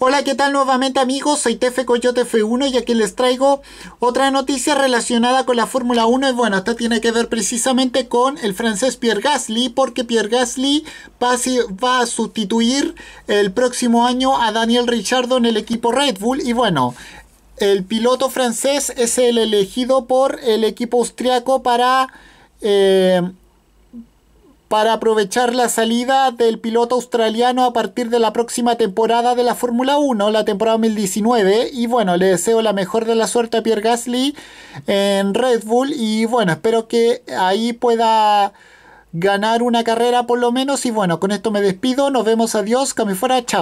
Hola, ¿qué tal nuevamente amigos? Soy Tefe Coyote F1 y aquí les traigo otra noticia relacionada con la Fórmula 1 y bueno, esta tiene que ver precisamente con el francés Pierre Gasly porque Pierre Gasly va a, va a sustituir el próximo año a Daniel Richardo en el equipo Red Bull y bueno, el piloto francés es el elegido por el equipo austriaco para... Eh, para aprovechar la salida del piloto australiano a partir de la próxima temporada de la Fórmula 1, la temporada 2019. Y bueno, le deseo la mejor de la suerte a Pierre Gasly en Red Bull. Y bueno, espero que ahí pueda ganar una carrera por lo menos. Y bueno, con esto me despido. Nos vemos. Adiós. Cami fuera. Chao.